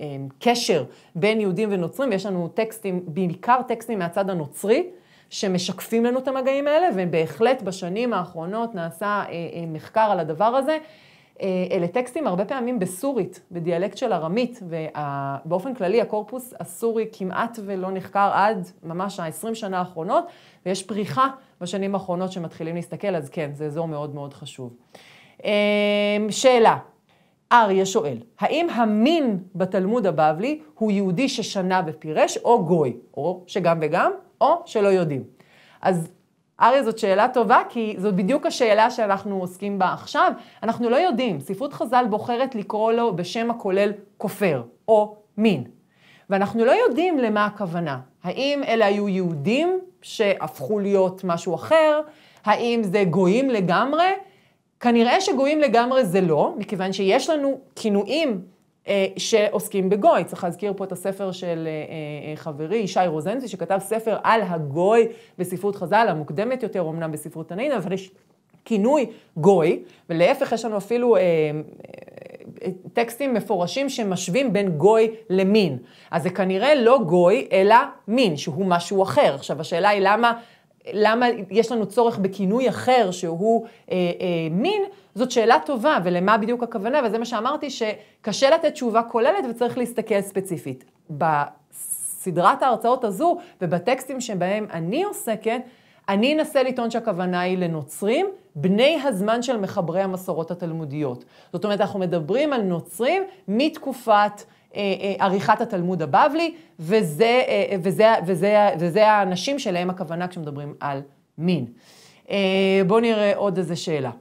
אה, קשר בין יהודים ונוצרים, ויש לנו טקסטים, בעיקר טקסטים מהצד הנוצרי. שמשקפים לנו את המגעים האלה, ובהחלט בשנים האחרונות נעשה אה, אה, מחקר על הדבר הזה. אה, אלה טקסטים הרבה פעמים בסורית, בדיאלקט של ארמית, ובאופן כללי הקורפוס הסורי כמעט ולא נחקר עד ממש ה-20 שנה האחרונות, ויש פריחה בשנים האחרונות שמתחילים להסתכל, אז כן, זה אזור מאוד מאוד חשוב. אה, שאלה, אריה שואל, האם המין בתלמוד הבבלי הוא יהודי ששנה ופירש או גוי, או שגם וגם, או שלא יודעים? אז אריה, זאת שאלה טובה, כי זאת בדיוק השאלה שאנחנו עוסקים בה עכשיו. אנחנו לא יודעים, ספרות חז"ל בוחרת לקרוא לו בשם הכולל כופר, או מין. ואנחנו לא יודעים למה הכוונה. האם אלה היו יהודים שהפכו להיות משהו אחר? האם זה גויים לגמרי? כנראה שגויים לגמרי זה לא, מכיוון שיש לנו כינויים אה, שעוסקים בגוי. צריך להזכיר פה את הספר של אה, אה, חברי ישי רוזנצי, שכתב ספר על הגוי בספרות חז"ל, המוקדמת יותר אמנם בספרות תנאים, אבל יש כינוי גוי, ולהפך יש לנו אפילו טקסטים מפורשים שמשווים בין גוי למין. אז זה כנראה לא גוי, אלא מין, שהוא משהו אחר. עכשיו, השאלה היא למה למה יש לנו צורך בכינוי אחר שהוא אה, אה, מין, זאת שאלה טובה, ולמה בדיוק הכוונה, וזה מה שאמרתי, שקשה לתת תשובה כוללת וצריך להסתכל ספציפית. בסדרת ההרצאות הזו, ובטקסטים שבהם אני עוסקת, אני אנסה לטעון שהכוונה היא לנוצרים, בני הזמן של מחברי המסורות התלמודיות. זאת אומרת, אנחנו מדברים על נוצרים מתקופת... אה, אה, עריכת התלמוד הבבלי, וזה, אה, וזה, וזה, וזה האנשים שלהם הכוונה כשמדברים על מין. בואו נראה עוד איזה שאלה.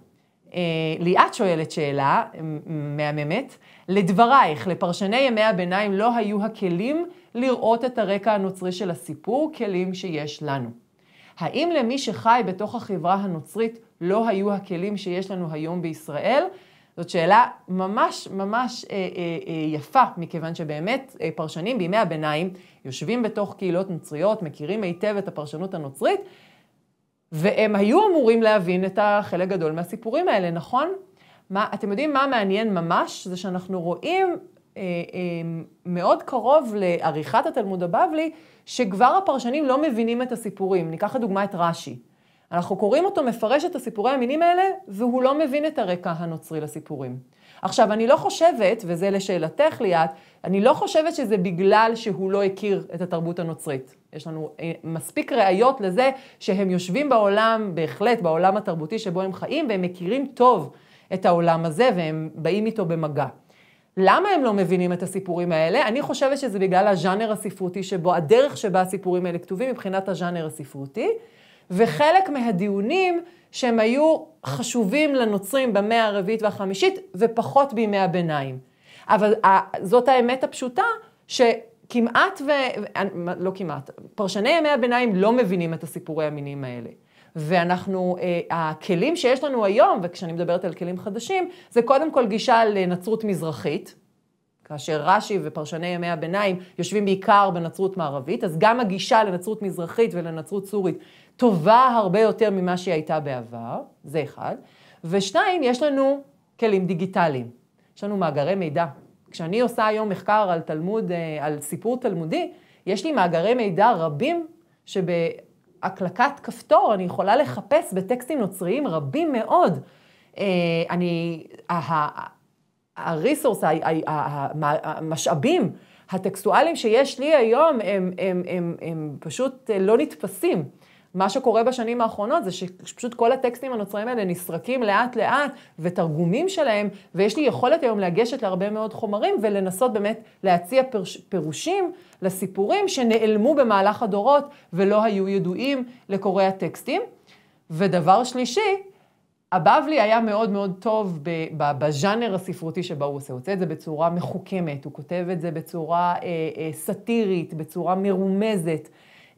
ליאת שואלת שאלה מהממת, לדברייך, לפרשני ימי הביניים לא היו הכלים לראות את הרקע הנוצרי של הסיפור, כלים שיש לנו. האם למי שחי בתוך החברה הנוצרית לא היו הכלים שיש לנו היום בישראל? זאת שאלה ממש ממש אה, אה, אה, יפה, מכיוון שבאמת אה, פרשנים בימי הביניים יושבים בתוך קהילות נוצריות, מכירים היטב את הפרשנות הנוצרית, והם היו אמורים להבין את החלק גדול מהסיפורים האלה, נכון? מה, אתם יודעים מה מעניין ממש? זה שאנחנו רואים אה, אה, מאוד קרוב לעריכת התלמוד הבבלי, שכבר הפרשנים לא מבינים את הסיפורים. ניקח לדוגמה את רש"י. אנחנו קוראים אותו מפרש את הסיפורי המינים האלה, והוא לא מבין את הרקע הנוצרי לסיפורים. עכשיו, אני לא חושבת, וזה לשאלתך ליאת, אני לא חושבת שזה בגלל שהוא לא הכיר את התרבות הנוצרית. יש לנו אה, מספיק ראיות לזה שהם יושבים בעולם, בהחלט, בעולם התרבותי שבו הם חיים, והם מכירים טוב את העולם הזה, והם באים איתו במגע. למה הם לא מבינים את הסיפורים האלה? אני חושבת שזה בגלל הז'אנר הספרותי שבו, הדרך שבה הסיפורים האלה כתובים מבחינת הז'אנר הספרותי. וחלק מהדיונים שהם היו חשובים לנוצרים במאה הרביעית והחמישית ופחות בימי הביניים. אבל אה, זאת האמת הפשוטה, שכמעט ו... לא כמעט, פרשני ימי הביניים לא מבינים את הסיפורי המינים האלה. ואנחנו, אה, הכלים שיש לנו היום, וכשאני מדברת על כלים חדשים, זה קודם כל גישה לנצרות מזרחית, כאשר רש"י ופרשני ימי הביניים יושבים בעיקר בנצרות מערבית, אז גם הגישה לנצרות מזרחית ולנצרות סורית טובה הרבה יותר ממה שהיא הייתה בעבר, זה אחד. ושתיים, יש לנו כלים דיגיטליים. יש לנו מאגרי מידע. כשאני עושה היום מחקר על תלמוד, אה, על סיפור תלמודי, יש לי מאגרי מידע רבים שבהקלקת כפתור אני יכולה לחפש בטקסטים נוצריים רבים מאוד. אה, אני, הריסורס, המשאבים הטקסטואליים שיש לי היום הם, הם, הם, הם פשוט לא נתפסים. מה שקורה בשנים האחרונות זה שפשוט כל הטקסטים הנוצריים האלה נסרקים לאט-לאט, ותרגומים שלהם, ויש לי יכולת היום לגשת להרבה מאוד חומרים ולנסות באמת להציע פירוש, פירושים לסיפורים שנעלמו במהלך הדורות ולא היו ידועים לקוראי הטקסטים. ודבר שלישי, הבבלי היה מאוד מאוד טוב בז'אנר הספרותי שבו הוא עושה. הוא עושה את זה בצורה מחוכמת, הוא כותב את זה בצורה אה, אה, סאטירית, בצורה מרומזת.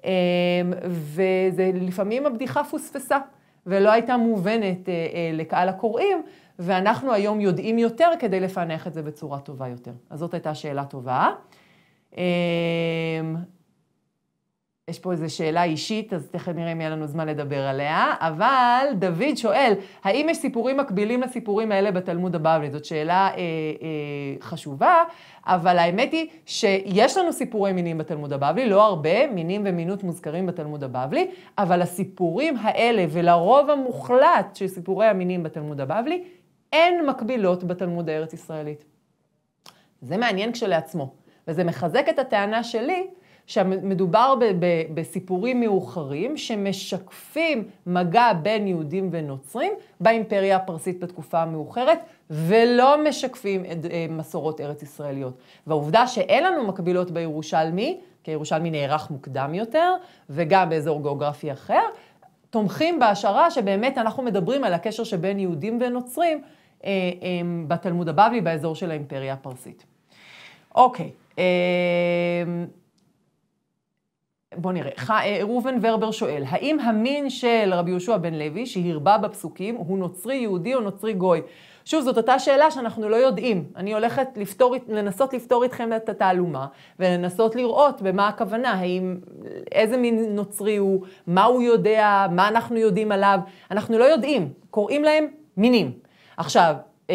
אמ, ולפעמים הבדיחה פוספסה ולא הייתה מובנת אה, אה, לקהל הקוראים, ואנחנו היום יודעים יותר כדי לפענח את זה בצורה טובה יותר. אז זאת הייתה שאלה טובה. אמ, יש פה איזו שאלה אישית, אז תכף נראה אם יהיה לנו זמן לדבר עליה, אבל דוד שואל, האם יש סיפורים מקבילים לסיפורים האלה בתלמוד הבבלי? זאת שאלה אה, אה, חשובה, אבל האמת היא שיש לנו סיפורי מינים בתלמוד הבבלי, לא הרבה, מינים ומינות מוזכרים בתלמוד הבבלי, אבל הסיפורים האלה, ולרוב המוחלט של סיפורי המינים בתלמוד הבבלי, אין מקבילות בתלמוד הארץ-ישראלית. זה מעניין כשלעצמו, וזה מחזק את הטענה שלי, שמדובר ב- ב- בסיפורים מאוחרים שמשקפים מגע בין יהודים ונוצרים באימפריה הפרסית בתקופה המאוחרת, ולא משקפים את אה, מסורות ארץ ישראליות. והעובדה שאין לנו מקבילות בירושלמי, כי הירושלמי נערך מוקדם יותר, וגם באזור גיאוגרפי אחר, תומכים בהשערה שבאמת אנחנו מדברים על הקשר שבין יהודים ונוצרים אה, אה, בתלמוד הבבלי, באזור של האימפריה הפרסית. אוקיי. אה, בוא נראה. ח... אה, ראובן ורבר שואל, האם המין של רבי יהושע בן לוי, שהרבה בפסוקים, הוא נוצרי יהודי או נוצרי גוי? שוב, זאת אותה שאלה שאנחנו לא יודעים. אני הולכת לפתור, לנסות לפתור איתכם את התעלומה, ולנסות לראות במה הכוונה, האם, איזה מין נוצרי הוא, מה הוא יודע, מה אנחנו יודעים עליו. אנחנו לא יודעים, קוראים להם מינים. עכשיו, אה,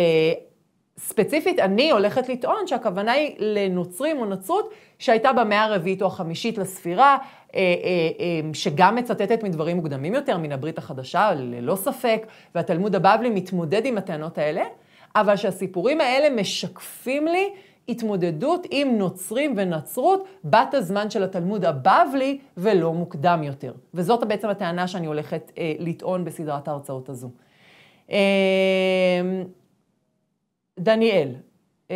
ספציפית, אני הולכת לטעון שהכוונה היא לנוצרים או נצרות שהייתה במאה הרביעית או החמישית לספירה, אה, אה, אה, שגם מצטטת מדברים מוקדמים יותר, מן הברית החדשה, ללא ספק, והתלמוד הבבלי מתמודד עם הטענות האלה, אבל שהסיפורים האלה משקפים לי התמודדות עם נוצרים ונצרות בת הזמן של התלמוד הבבלי ולא מוקדם יותר. וזאת בעצם הטענה שאני הולכת לטעון בסדרת ההרצאות הזו. אמ, דניאל. אה,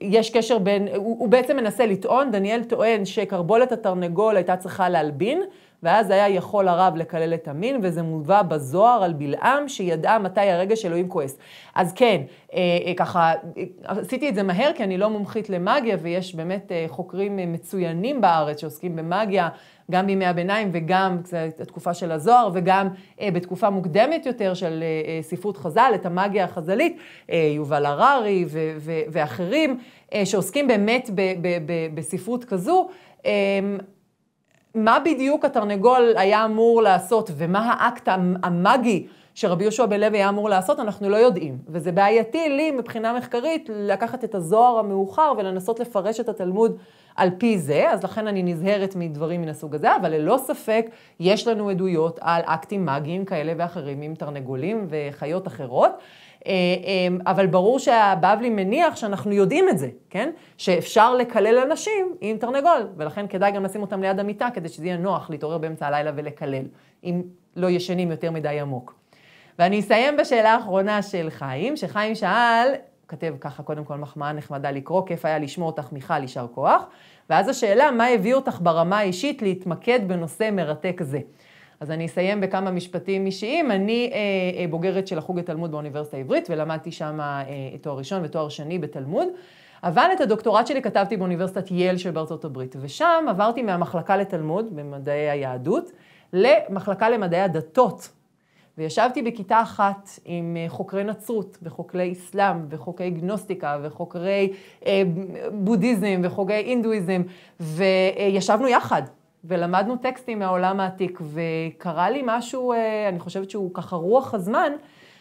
יש קשר בין, הוא, הוא בעצם מנסה לטעון, דניאל טוען שקרבולת התרנגול הייתה צריכה להלבין, ואז היה יכול הרב לקלל את המין, וזה מובא בזוהר על בלעם, שידעה מתי הרגע שאלוהים כועס. אז כן, אה, אה, ככה, עשיתי את זה מהר, כי אני לא מומחית למאגיה, ויש באמת חוקרים מצוינים בארץ שעוסקים במאגיה, גם בימי הביניים וגם התקופה של הזוהר, וגם אה, בתקופה מוקדמת יותר של אה, אה ספרות חז"ל, את המאגיה החז"לית, אה, יובל הררי ואחרים, אה, שעוסקים באמת בספרות כזו. אה, מה בדיוק התרנגול היה אמור לעשות, ומה האקט המאגי שרבי יהושע בן לוי היה אמור לעשות, אנחנו לא יודעים. וזה בעייתי לי מבחינה מחקרית לקחת את הזוהר המאוחר ולנסות לפרש את התלמוד על פי זה, אז לכן אני נזהרת מדברים מן הסוג הזה, אבל ללא ספק יש לנו עדויות על אקטים מאגיים כאלה ואחרים עם תרנגולים וחיות אחרות. אה, אה, אבל ברור שהבבלי מניח שאנחנו יודעים את זה, כן? שאפשר לקלל אנשים עם תרנגול, ולכן כדאי גם לשים אותם ליד המיטה כדי שזה יהיה נוח להתעורר באמצע הלילה ולקלל, אם לא ישנים יותר מדי עמוק. ואני אסיים בשאלה האחרונה של חיים, שחיים שאל, כתב ככה, קודם כל מחמאה נחמדה לקרוא, כיף היה לשמור אותך, מיכל, יישר כוח. ואז השאלה, מה הביא אותך ברמה האישית להתמקד בנושא מרתק זה? אז אני אסיים בכמה משפטים אישיים. אני אה, אה, בוגרת של החוג לתלמוד באוניברסיטה העברית, ולמדתי שם אה, אה תואר ראשון ותואר שני בתלמוד. אבל את הדוקטורט שלי כתבתי באוניברסיטת ייל שבארצות הברית, ושם עברתי מהמחלקה לתלמוד במדעי היהדות למחלקה למדעי הדתות וישבתי בכיתה אחת עם אה, חוקרי נצרות וחוקרי אסלאם וחוקרי גנוסטיקה וחוקרי אה, בודהיזם וחוקרי הינדואיזם, וישבנו יחד. ולמדנו טקסטים מהעולם העתיק, וקרה לי משהו, אה, אני חושבת שהוא ככה רוח הזמן,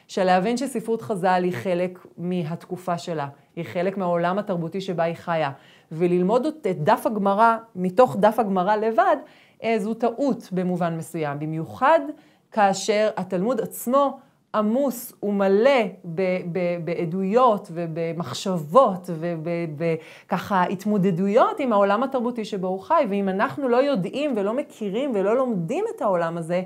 של להבין שספרות חז"ל היא חלק מהתקופה שלה, היא חלק מהעולם התרבותי שבה היא חיה. וללמוד את דף הגמרא, מתוך דף הגמרא לבד, אה, זו טעות במובן מסוים. במיוחד כאשר התלמוד עצמו עמוס ומלא ב, ב, בעדויות ובמחשבות ובככה התמודדויות עם העולם התרבותי שבו הוא חי, ואם אנחנו לא יודעים ולא מכירים ולא לומדים את העולם הזה,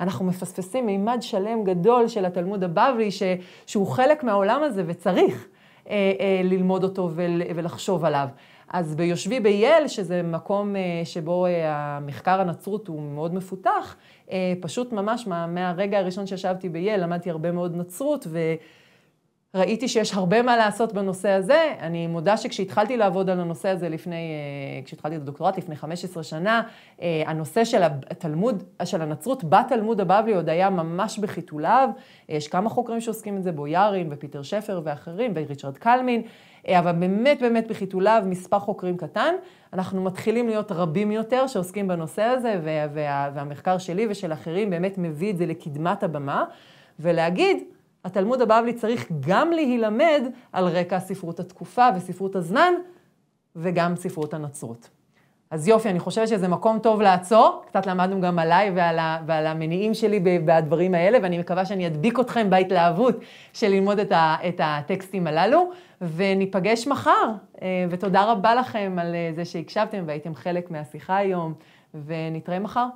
אנחנו מפספסים מימד שלם גדול של התלמוד הבבלי, ש, שהוא חלק מהעולם הזה וצריך אה, אה, ללמוד אותו ול, ולחשוב עליו. אז ביושבי בייל, שזה מקום אה, שבו אה, המחקר הנצרות הוא מאוד מפותח, אה, פשוט ממש מה, מהרגע הראשון שישבתי בייל למדתי הרבה מאוד נצרות, ו... ראיתי שיש הרבה מה לעשות בנושא הזה. אני מודה שכשהתחלתי לעבוד על הנושא הזה לפני, כשהתחלתי את הדוקטורט לפני 15 שנה, הנושא של התלמוד, של הנצרות בתלמוד הבבלי עוד היה ממש בחיתוליו. יש כמה חוקרים שעוסקים את זה, בויארין ופיטר שפר ואחרים, וריצ'רד קלמין. אה, אבל באמת באמת בחיתוליו מספר חוקרים קטן. אנחנו מתחילים להיות רבים יותר שעוסקים בנושא הזה, וה, וה, והמחקר שלי ושל אחרים באמת מביא את זה לקדמת הבמה, ולהגיד, התלמוד הבבלי צריך גם להילמד על רקע ספרות התקופה וספרות הזמן, וגם ספרות הנצרות. אז יופי, אני חושבת שזה מקום טוב לעצור. קצת למדנו גם עליי ועל, ה, ועל המניעים שלי בדברים האלה, ואני מקווה שאני אדביק אתכם בהתלהבות של ללמוד את, ה, את הטקסטים הללו, וניפגש מחר. אה, ותודה רבה לכם על אה, זה שהקשבתם והייתם חלק מהשיחה היום, ונתראה מחר.